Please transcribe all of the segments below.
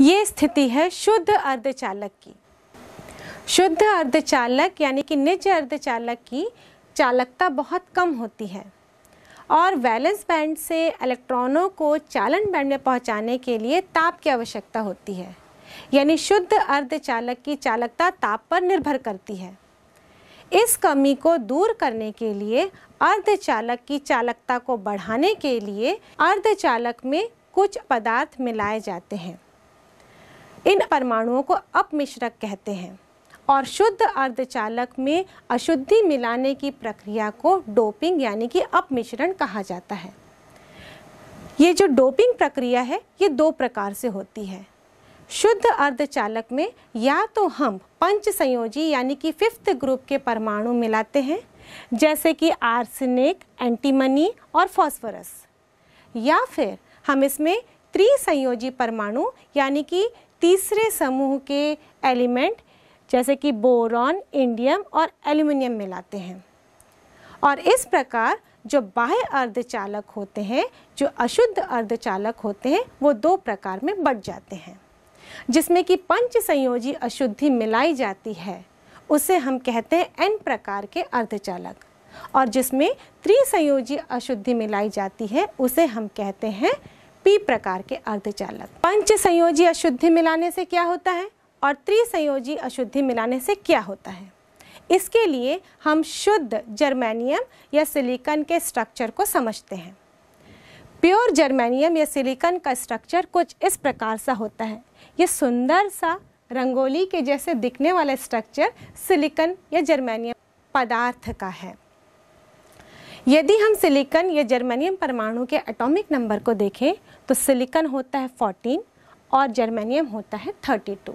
ये स्थिति है शुद्ध अर्धचालक की शुद्ध अर्धचालक यानी कि निज अर्धचालक की चालकता बहुत कम होती है और वैलेंस बैंड से इलेक्ट्रॉनों को चालन बैंड में पहुंचाने के लिए ताप की आवश्यकता होती है यानी शुद्ध अर्धचालक की चालकता ताप पर निर्भर करती है इस कमी को दूर करने के लिए अर्धचालक की चालकता को बढ़ाने के लिए अर्धचालक में कुछ पदार्थ मिलाए जाते हैं इन परमाणुओं को अपमिश्रक कहते हैं और शुद्ध अर्धचालक में अशुद्धि मिलाने की प्रक्रिया को डोपिंग यानी कि अपमिश्रण कहा जाता है ये जो डोपिंग प्रक्रिया है ये दो प्रकार से होती है शुद्ध अर्धचालक में या तो हम पंच संयोजी यानी कि फिफ्थ ग्रुप के परमाणु मिलाते हैं जैसे कि आर्सेनिक एंटीमनी और फॉस्फोरस या फिर हम इसमें त्रिसंयोजी परमाणु यानी कि तीसरे समूह के एलिमेंट जैसे कि बोरॉन इंडियम और एल्यूमिनियम मिलाते हैं और इस प्रकार जो बाह्य अर्धचालक होते हैं जो अशुद्ध अर्धचालक होते हैं वो दो प्रकार में बट जाते हैं जिसमें कि पंच संयोजी अशुद्धि मिलाई जाती है उसे हम कहते हैं एन प्रकार के अर्धचालक और जिसमें त्रिसंयोजी अशुद्धि मिलाई जाती है उसे हम कहते हैं पी प्रकार के अर्धचालक पंच संयोजी अशुद्धि मिलाने से क्या होता है और त्रिसंयोजी अशुद्धि मिलाने से क्या होता है इसके लिए हम शुद्ध जर्मेनियम या सिलिकन के स्ट्रक्चर को समझते हैं प्योर जर्मेनियम या सिलिकन का स्ट्रक्चर कुछ इस प्रकार सा होता है ये सुंदर सा रंगोली के जैसे दिखने वाला स्ट्रक्चर सिलिकन या जर्मेनियम पदार्थ का है यदि हम सिलिकन या जर्मेनियम परमाणु के एटॉमिक नंबर को देखें तो सिलिकन होता है 14 और जर्मेनियम होता है 32।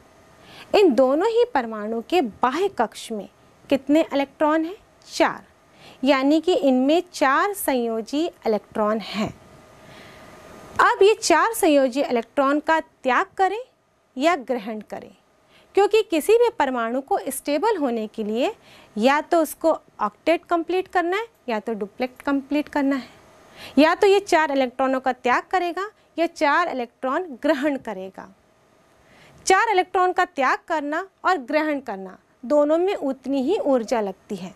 इन दोनों ही परमाणु के बाह्य कक्ष में कितने इलेक्ट्रॉन हैं चार यानी कि इनमें चार संयोजी इलेक्ट्रॉन हैं अब ये चार संयोजी इलेक्ट्रॉन का त्याग करें या ग्रहण करें क्योंकि किसी भी परमाणु को स्टेबल होने के लिए या तो उसको ऑक्टेट कंप्लीट करना है या तो डुप्लेक्ट कंप्लीट करना है या तो ये चार इलेक्ट्रॉनों का त्याग करेगा या चार इलेक्ट्रॉन ग्रहण करेगा चार इलेक्ट्रॉन का त्याग करना और ग्रहण करना दोनों में उतनी ही ऊर्जा लगती है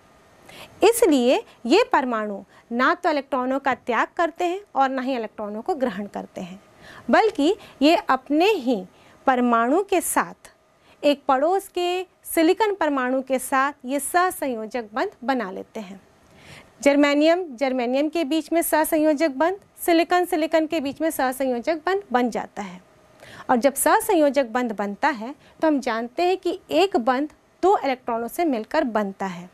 इसलिए ये परमाणु ना तो इलेक्ट्रॉनों का त्याग करते हैं और ना ही इलेक्ट्रॉनों को ग्रहण करते हैं बल्कि ये अपने ही परमाणु के साथ एक पड़ोस के सिलिकॉन परमाणु के साथ ये सहसंयोजक बंध बना लेते हैं जर्मेनियम जर्मेनियम के बीच में सहसंयोजक बंध सिलिकॉन सिलिकॉन के बीच में सहसंयोजक बंध बन जाता है और जब सहसंयोजक बंध बनता है तो हम जानते हैं कि एक बंध दो इलेक्ट्रॉनों से मिलकर बनता है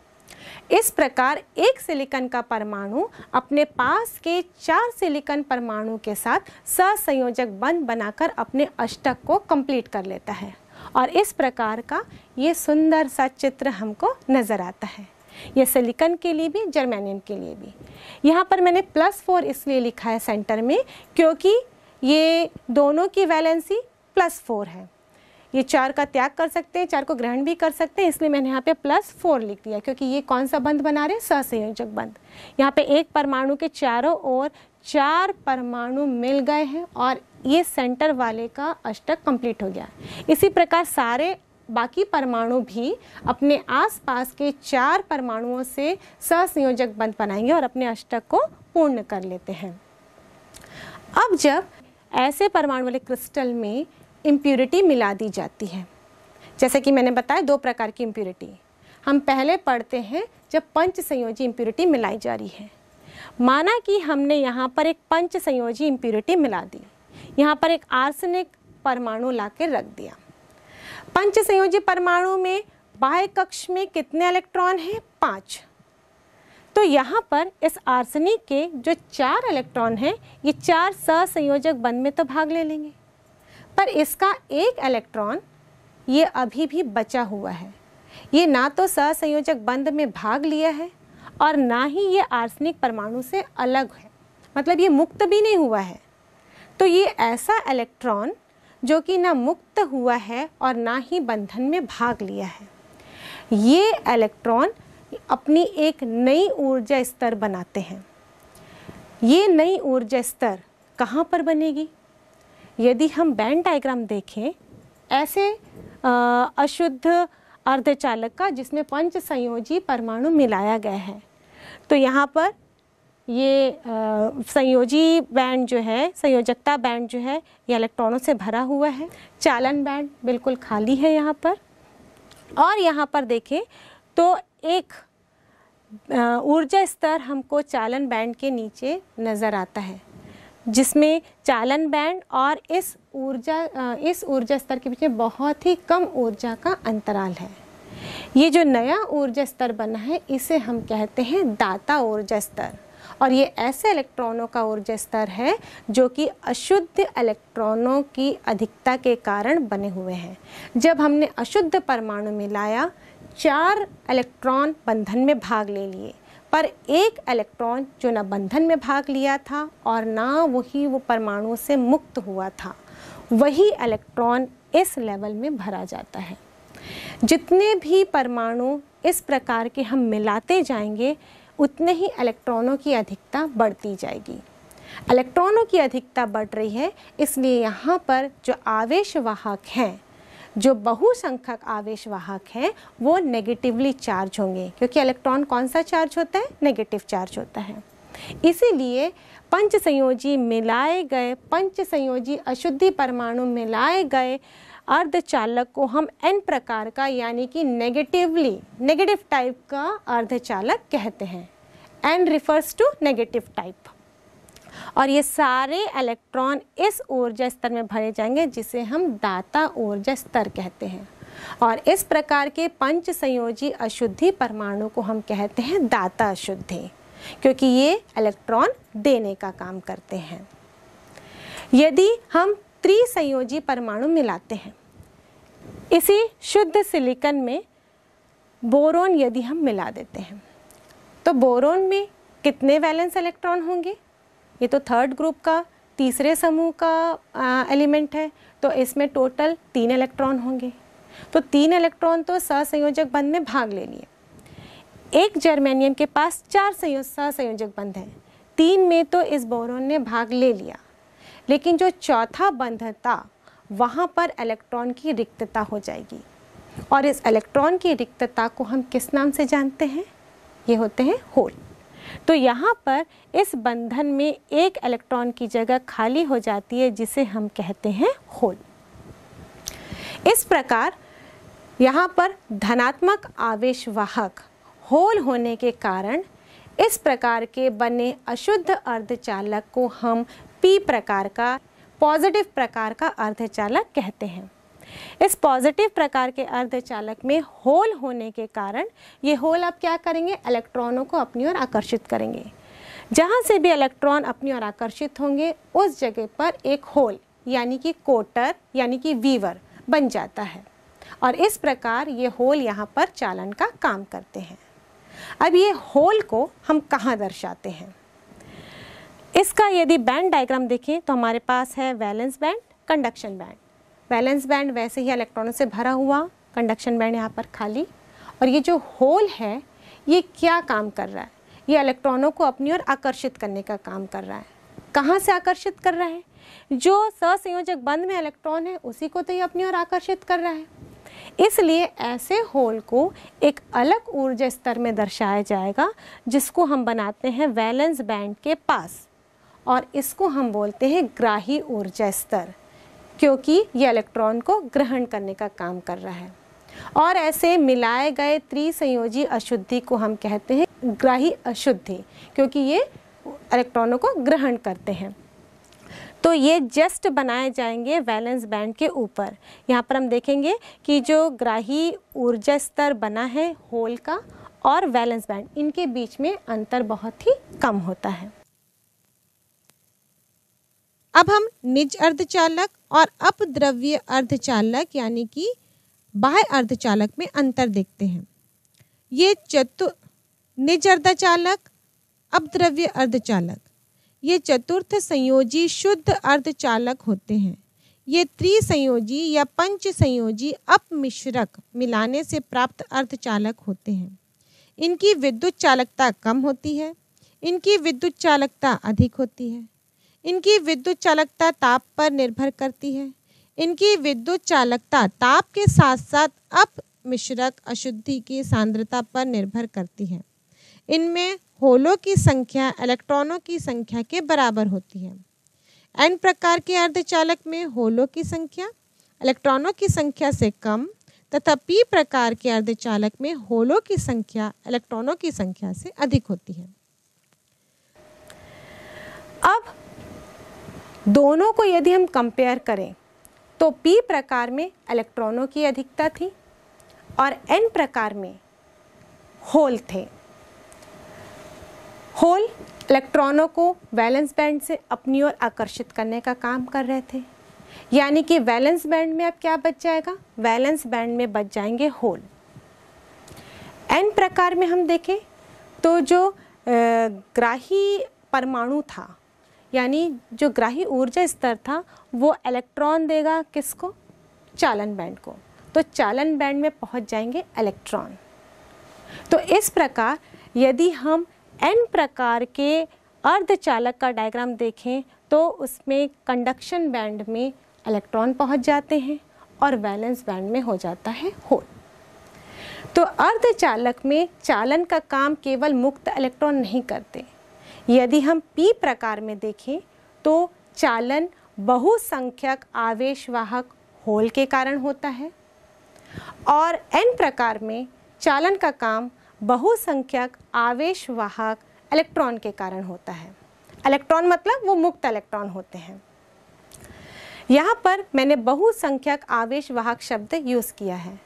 इस प्रकार एक सिलिकॉन का परमाणु अपने पास के चार सिलिकॉन परमाणु के साथ सहसंयोजक बंध बनाकर अपने अष्टक को कंप्लीट कर लेता है और इस प्रकार का ये सुंदर सा चित्र हमको नज़र आता है ये सिलिकन के लिए भी जर्मेनियम के लिए भी यहाँ पर मैंने प्लस फोर इसलिए लिखा है सेंटर में क्योंकि ये दोनों की वैलेंसी प्लस फोर है ये चार का त्याग कर सकते हैं चार को ग्रहण भी कर सकते हैं इसलिए मैंने यहाँ पे प्लस फोर लिख दिया क्योंकि ये कौन सा बंध बना रहे हैं सहसंयोजक बंध यहाँ पे एक परमाणु के चारों ओर चार परमाणु मिल गए हैं और ये सेंटर वाले का अष्टक कंप्लीट हो गया इसी प्रकार सारे बाकी परमाणु भी अपने आसपास के चार परमाणुओं से सहसंयोजक बंध बनाएंगे और अपने अष्टक को पूर्ण कर लेते हैं अब जब ऐसे परमाणु वाले क्रिस्टल में इम्प्यूरिटी मिला दी जाती है जैसे कि मैंने बताया दो प्रकार की इम्प्यूरिटी हम पहले पढ़ते हैं जब पंच संयोजी इम्प्यूरिटी मिलाई जा रही है माना कि हमने यहाँ पर एक पंच संयोजी इम्प्यूरिटी मिला दी यहाँ पर एक आर्सेनिक परमाणु ला रख दिया पंच संयोजी परमाणु में बाह्य कक्ष में कितने इलेक्ट्रॉन हैं पाँच तो यहाँ पर इस आर्सेनिक के जो चार इलेक्ट्रॉन हैं ये चार सहसंयोजक बंद में तो भाग ले लेंगे पर इसका एक इलेक्ट्रॉन ये अभी भी बचा हुआ है ये ना तो सहसंयोजक बंद में भाग लिया है और ना ही ये आर्सेनिक परमाणु से अलग है मतलब ये मुक्त भी नहीं हुआ है तो ये ऐसा इलेक्ट्रॉन जो कि ना मुक्त हुआ है और ना ही बंधन में भाग लिया है ये इलेक्ट्रॉन अपनी एक नई ऊर्जा स्तर बनाते हैं ये नई ऊर्जा स्तर कहाँ पर बनेगी यदि हम बैंड डायग्राम देखें ऐसे अशुद्ध अर्धचालक का जिसमें पंच संयोजी परमाणु मिलाया गया है तो यहाँ पर ये संयोजी बैंड जो है संयोजकता बैंड जो है ये इलेक्ट्रॉनों से भरा हुआ है चालन बैंड बिल्कुल खाली है यहाँ पर और यहाँ पर देखें तो एक ऊर्जा स्तर हमको चालन बैंड के नीचे नज़र आता है जिसमें चालन बैंड और इस ऊर्जा इस ऊर्जा स्तर के बीच में बहुत ही कम ऊर्जा का अंतराल है ये जो नया ऊर्जा स्तर बना है इसे हम कहते हैं दाता ऊर्जा स्तर और ये ऐसे इलेक्ट्रॉनों का ऊर्जा स्तर है जो कि अशुद्ध इलेक्ट्रॉनों की अधिकता के कारण बने हुए हैं जब हमने अशुद्ध परमाणु मिलाया चार इलेक्ट्रॉन बंधन में भाग ले लिए पर एक इलेक्ट्रॉन जो ना बंधन में भाग लिया था और ना वही वो परमाणु से मुक्त हुआ था वही इलेक्ट्रॉन इस लेवल में भरा जाता है जितने भी परमाणु इस प्रकार के हम मिलाते जाएंगे उतने ही इलेक्ट्रॉनों की अधिकता बढ़ती जाएगी इलेक्ट्रॉनों की अधिकता बढ़ रही है इसलिए यहाँ पर जो आवेश वाहक हैं जो बहुसंख्यक आवेश वाहक हैं वो नेगेटिवली चार्ज होंगे क्योंकि इलेक्ट्रॉन कौन सा चार्ज होता है नेगेटिव चार्ज होता है इसीलिए पंच संयोजी मिलाए गए पंच संयोजी अशुद्धि परमाणु मिलाए गए अर्ध चालक को हम एन प्रकार का यानी कि नेगेटिवली नेगेटिव टाइप का अर्ध चालक कहते हैं N refers to negative type और ये सारे इलेक्ट्रॉन इस ऊर्जा स्तर में भरे जाएंगे जिसे हम दाता ऊर्जा स्तर कहते हैं और इस प्रकार के पंच संयोजी अशुद्धि परमाणु को हम कहते हैं दाता अशुद्धि क्योंकि ये इलेक्ट्रॉन देने का काम करते हैं यदि हम त्रिसंयोजी परमाणु मिलाते हैं इसी शुद्ध सिलिकन में बोरोन यदि हम मिला देते हैं तो बोरोन में कितने वैलेंस इलेक्ट्रॉन होंगे ये तो थर्ड ग्रुप का तीसरे समूह का एलिमेंट है तो इसमें टोटल तीन इलेक्ट्रॉन होंगे तो तीन इलेक्ट्रॉन तो सहसंयोजक बंध में भाग ले लिए एक जर्मेनियम के पास चार सहयोग सहसंयोजक बंध हैं तीन में तो इस बोरोन ने भाग ले लिया लेकिन जो चौथा बंधन था वहाँ पर इलेक्ट्रॉन की रिक्तता हो जाएगी और इस इलेक्ट्रॉन की रिक्तता को हम किस नाम से जानते हैं ये होते हैं होल तो यहाँ पर इस बंधन में एक इलेक्ट्रॉन की जगह खाली हो जाती है जिसे हम कहते हैं होल इस प्रकार यहाँ पर धनात्मक आवेश वाहक होल होने के कारण इस प्रकार के बने अशुद्ध अर्धचालक को हम पी प्रकार का पॉजिटिव प्रकार का अर्धचालक कहते हैं इस पॉजिटिव प्रकार के अर्धचालक में होल होने के कारण ये होल आप क्या करेंगे इलेक्ट्रॉनों को अपनी ओर आकर्षित करेंगे जहाँ से भी इलेक्ट्रॉन अपनी ओर आकर्षित होंगे उस जगह पर एक होल यानी कि कोटर यानी कि वीवर बन जाता है और इस प्रकार ये होल यहाँ पर चालन का काम करते हैं अब ये होल को हम कहाँ दर्शाते हैं इसका यदि बैंड डायग्राम देखें तो हमारे पास है valence band conduction band valence band वैसे ही इलेक्ट्रॉनों से भरा हुआ कंडक्शन बैंड यहाँ पर खाली और ये जो होल है ये क्या काम कर रहा है ये इलेक्ट्रॉनों को अपनी ओर आकर्षित करने का काम कर रहा है कहाँ से आकर्षित कर रहा है जो ससंयोजक बंद में इलेक्ट्रॉन है उसी को तो ये अपनी ओर आकर्षित कर रहा है इसलिए ऐसे होल को एक अलग ऊर्जा स्तर में दर्शाया जाएगा जिसको हम बनाते हैं वैलेंस बैंड के पास और इसको हम बोलते हैं ग्राही ऊर्जा स्तर क्योंकि ये इलेक्ट्रॉन को ग्रहण करने का काम कर रहा है और ऐसे मिलाए गए त्रिसंयोजी अशुद्धि को हम कहते हैं ग्राही अशुद्धि क्योंकि ये इलेक्ट्रॉनों को ग्रहण करते हैं तो ये जस्ट बनाए जाएंगे वैलेंस बैंड के ऊपर यहाँ पर हम देखेंगे कि जो ग्राही ऊर्जा स्तर बना है होल का और वैलेंस बैंड इनके बीच में अंतर बहुत ही कम होता है अब हम निज अर्धचालक और अपद्रव्य अर्धचालक यानी कि बाह्य अर्धचालक में अंतर देखते हैं ये चतु निज अर्धचालक अपद्रव्य अर्धचालक ये चतुर्थ संयोजी शुद्ध अर्धचालक होते हैं ये त्रिसंयोजी या पंच संयोजी अपमिश्रक मिलाने से प्राप्त अर्धचालक होते हैं इनकी विद्युत चालकता कम होती है इनकी विद्युत चालकता अधिक होती है इनकी विद्युत चालकता ताप पर निर्भर करती है इनकी विद्युत चालकता ताप के साथ साथ अप मिश्रक अशुद्धि की सांद्रता पर निर्भर करती है इनमें होलों की संख्या इलेक्ट्रॉनों की संख्या के बराबर होती है एन प्रकार के अर्धचालक में होलों की संख्या इलेक्ट्रॉनों की संख्या से कम तथा पी प्रकार के अर्धचालक में होलों की संख्या इलेक्ट्रॉनों की संख्या से अधिक होती है अब दोनों को यदि हम कंपेयर करें तो पी प्रकार में इलेक्ट्रॉनों की अधिकता थी और एन प्रकार में होल थे होल इलेक्ट्रॉनों को वैलेंस बैंड से अपनी ओर आकर्षित करने का काम कर रहे थे यानी कि वैलेंस बैंड में अब क्या बच जाएगा वैलेंस बैंड में बच जाएंगे होल एन प्रकार में हम देखें तो जो ग्राही परमाणु था यानी जो ग्राही ऊर्जा स्तर था वो इलेक्ट्रॉन देगा किसको चालन बैंड को तो चालन बैंड में पहुंच जाएंगे इलेक्ट्रॉन तो इस प्रकार यदि हम एन प्रकार के अर्धचालक का डायग्राम देखें तो उसमें कंडक्शन बैंड में इलेक्ट्रॉन पहुंच जाते हैं और वैलेंस बैंड में हो जाता है होल तो अर्धचालक में चालन का काम केवल मुक्त इलेक्ट्रॉन नहीं करते यदि हम पी प्रकार में देखें तो चालन बहुसंख्यक आवेशवाहक होल के कारण होता है और एन प्रकार में चालन का काम बहुसंख्यक आवेशवाहक इलेक्ट्रॉन के कारण होता है इलेक्ट्रॉन मतलब वो मुक्त इलेक्ट्रॉन होते हैं यहाँ पर मैंने बहुसंख्यक आवेशवाहक शब्द यूज़ किया है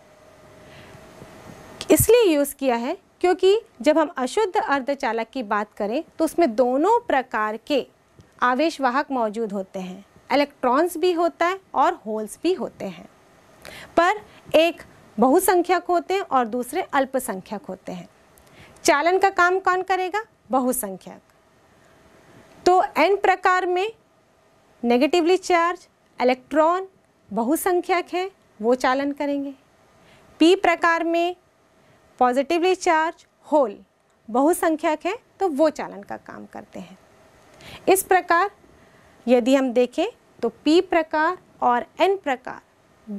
इसलिए यूज़ किया है क्योंकि जब हम अशुद्ध अर्धचालक की बात करें तो उसमें दोनों प्रकार के आवेश वाहक मौजूद होते हैं इलेक्ट्रॉन्स भी होता है और होल्स भी होते हैं पर एक बहुसंख्यक होते हैं और दूसरे अल्पसंख्यक होते हैं चालन का काम कौन करेगा बहुसंख्यक तो एन प्रकार में नेगेटिवली चार्ज इलेक्ट्रॉन बहुसंख्यक है वो चालन करेंगे पी प्रकार में पॉजिटिवली चार्ज होल बहुसंख्यक है तो वो चालन का काम करते हैं इस प्रकार यदि हम देखें तो पी प्रकार और एन प्रकार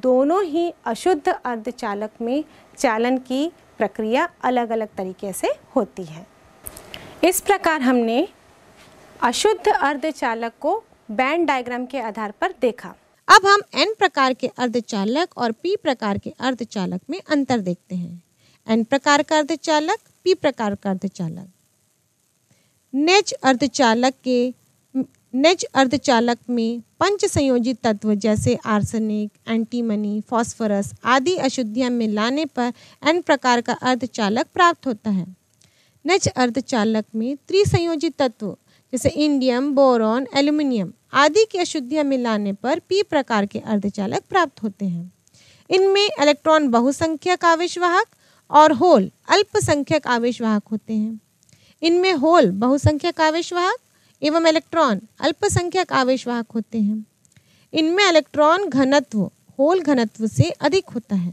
दोनों ही अशुद्ध अर्धचालक में चालन की प्रक्रिया अलग अलग तरीके से होती है इस प्रकार हमने अशुद्ध अर्धचालक को बैंड डायग्राम के आधार पर देखा अब हम एन प्रकार के अर्धचालक और पी प्रकार के अर्धचालक में अंतर देखते हैं एन प्रकार का अर्धचालक पी प्रकार का अर्धचालक नेच अर्धचालक के नेच अर्धचालक में पंच संयोजित तत्व जैसे आर्सेनिक एंटीमनी फास्फोरस आदि अशुद्धियां मिलाने पर एन प्रकार का अर्धचालक प्राप्त होता है नच अर्धचालक में त्रिसंयोजित तत्व जैसे इंडियम बोरॉन एल्यूमिनियम आदि की अशुद्धियां मिलाने पर पी प्रकार के अर्धचालक प्राप्त होते हैं इनमें इलेक्ट्रॉन बहुसंख्यक आवेशवाहक और होल अल्पसंख्यक आवेशवाहक होते हैं इनमें होल बहुसंख्यक आवेशवाहक एवं इलेक्ट्रॉन अल्पसंख्यक आवेशवाहक होते हैं इनमें इलेक्ट्रॉन घनत्व होल घनत्व से अधिक होता है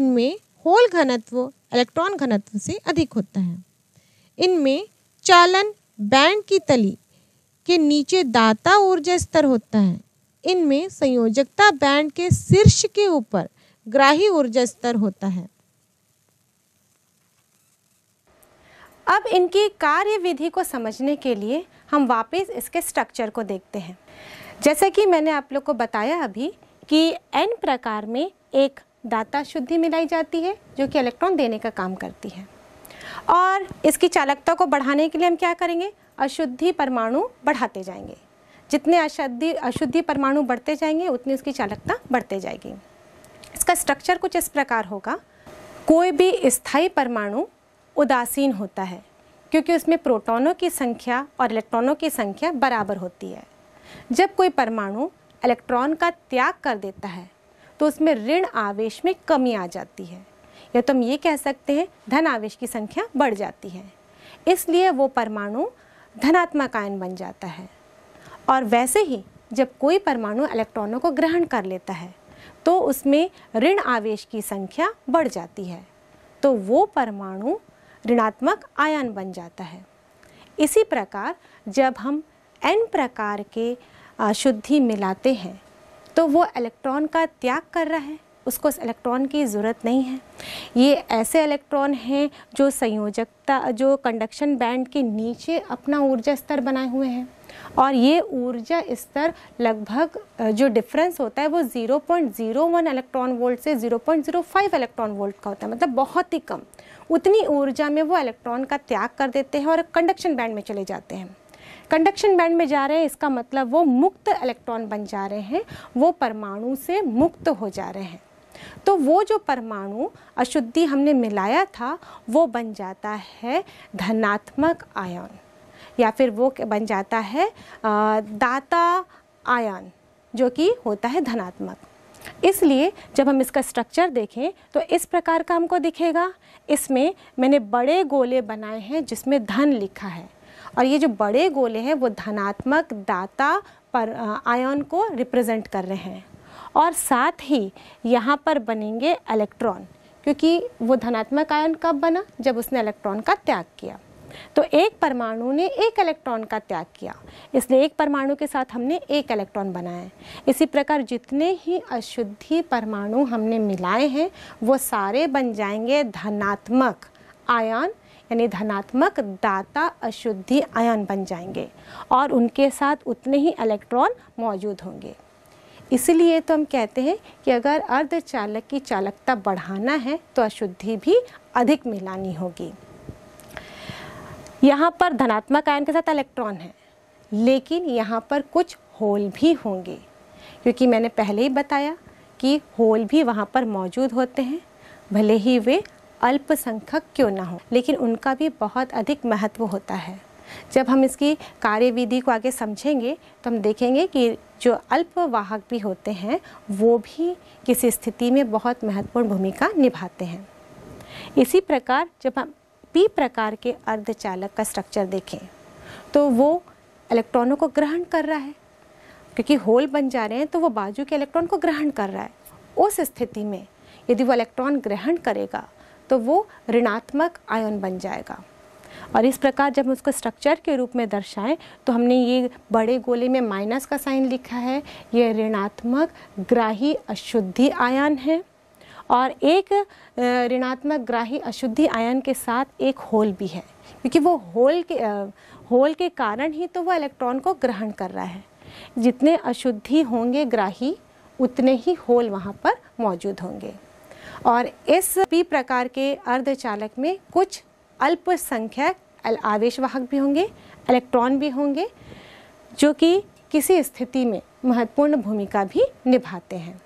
इनमें होल घनत्व इलेक्ट्रॉन घनत्व से अधिक होता है इनमें चालन बैंड की तली के नीचे दाता ऊर्जा स्तर होता है इनमें संयोजकता बैंड के शीर्ष के ऊपर ग्राही ऊर्जा स्तर होता है अब इनकी कार्य विधि को समझने के लिए हम वापस इसके स्ट्रक्चर को देखते हैं जैसे कि मैंने आप लोग को बताया अभी कि एन प्रकार में एक दाता शुद्धि मिलाई जाती है जो कि इलेक्ट्रॉन देने का काम करती है और इसकी चालकता को बढ़ाने के लिए हम क्या करेंगे अशुद्धि परमाणु बढ़ाते जाएंगे जितने अशुद्धि अशुद्धि परमाणु बढ़ते जाएंगे उतनी उसकी चालकता बढ़ते जाएगी इसका स्ट्रक्चर कुछ इस प्रकार होगा कोई भी स्थायी परमाणु उदासीन होता है क्योंकि उसमें प्रोटॉनों की संख्या और इलेक्ट्रॉनों की संख्या बराबर होती है जब कोई परमाणु इलेक्ट्रॉन का त्याग कर देता है तो उसमें ऋण आवेश में कमी आ जाती है या तो हम ये कह सकते हैं धन आवेश की संख्या बढ़ जाती है इसलिए वो परमाणु धनात्मक आयन बन जाता है और वैसे ही जब कोई परमाणु इलेक्ट्रॉनों को ग्रहण कर लेता है तो उसमें ऋण आवेश की संख्या बढ़ जाती है तो वो परमाणु ऋणात्मक आयन बन जाता है इसी प्रकार जब हम एन प्रकार के शुद्धि मिलाते हैं तो वो इलेक्ट्रॉन का त्याग कर रहा है उसको उस इलेक्ट्रॉन की ज़रूरत नहीं है ये ऐसे इलेक्ट्रॉन हैं जो संयोजकता जो कंडक्शन बैंड के नीचे अपना ऊर्जा स्तर बनाए हुए हैं और ये ऊर्जा स्तर लगभग जो डिफरेंस होता है वो 0.01 इलेक्ट्रॉन वोल्ट से 0.05 इलेक्ट्रॉन वोल्ट का होता है मतलब बहुत ही कम उतनी ऊर्जा में वो इलेक्ट्रॉन का त्याग कर देते हैं और कंडक्शन बैंड में चले जाते हैं कंडक्शन बैंड में जा रहे हैं इसका मतलब वो मुक्त इलेक्ट्रॉन बन जा रहे हैं वो परमाणु से मुक्त हो जा रहे हैं तो वो जो परमाणु अशुद्धि हमने मिलाया था वो बन जाता है धनात्मक आयन या फिर वो बन जाता है दाता आयन जो कि होता है धनात्मक इसलिए जब हम इसका स्ट्रक्चर देखें तो इस प्रकार का हमको दिखेगा इसमें मैंने बड़े गोले बनाए हैं जिसमें धन लिखा है और ये जो बड़े गोले हैं वो धनात्मक दाता पर आयन को रिप्रेजेंट कर रहे हैं और साथ ही यहाँ पर बनेंगे इलेक्ट्रॉन क्योंकि वो धनात्मक आयन कब बना जब उसने इलेक्ट्रॉन का त्याग किया तो एक परमाणु ने एक इलेक्ट्रॉन का त्याग किया इसलिए एक परमाणु के साथ हमने एक इलेक्ट्रॉन बनाया है इसी प्रकार जितने ही अशुद्धि परमाणु हमने मिलाए हैं वो सारे बन जाएंगे धनात्मक आयन यानी धनात्मक दाता अशुद्धि आयन बन जाएंगे और उनके साथ उतने ही इलेक्ट्रॉन मौजूद होंगे इसलिए तो हम कहते हैं कि अगर अर्धचालक की चालकता बढ़ाना है तो अशुद्धि भी अधिक मिलानी होगी यहाँ पर धनात्मक आयन के साथ इलेक्ट्रॉन है लेकिन यहाँ पर कुछ होल भी होंगे क्योंकि मैंने पहले ही बताया कि होल भी वहाँ पर मौजूद होते हैं भले ही वे अल्पसंख्यक क्यों ना हो लेकिन उनका भी बहुत अधिक महत्व होता है जब हम इसकी कार्यविधि को आगे समझेंगे तो हम देखेंगे कि जो अल्पवाहक भी होते हैं वो भी किसी स्थिति में बहुत महत्वपूर्ण भूमिका निभाते हैं इसी प्रकार जब हम पी प्रकार के अर्धचालक का स्ट्रक्चर देखें तो वो इलेक्ट्रॉनों को ग्रहण कर रहा है क्योंकि होल बन जा रहे हैं तो वो बाजू के इलेक्ट्रॉन को ग्रहण कर रहा है उस स्थिति में यदि वो इलेक्ट्रॉन ग्रहण करेगा तो वो ऋणात्मक आयन बन जाएगा और इस प्रकार जब उसको स्ट्रक्चर के रूप में दर्शाएं तो हमने ये बड़े गोले में माइनस का साइन लिखा है ये ऋणात्मक ग्राही अशुद्धि आयन है और एक ऋणात्मक ग्राही अशुद्धि आयन के साथ एक होल भी है क्योंकि वो होल के होल के कारण ही तो वो इलेक्ट्रॉन को ग्रहण कर रहा है जितने अशुद्धि होंगे ग्राही उतने ही होल वहाँ पर मौजूद होंगे और इस पी प्रकार के अर्धचालक में कुछ अल्पसंख्यक आवेशवाहक भी होंगे इलेक्ट्रॉन भी होंगे जो कि किसी स्थिति में महत्वपूर्ण भूमिका भी निभाते हैं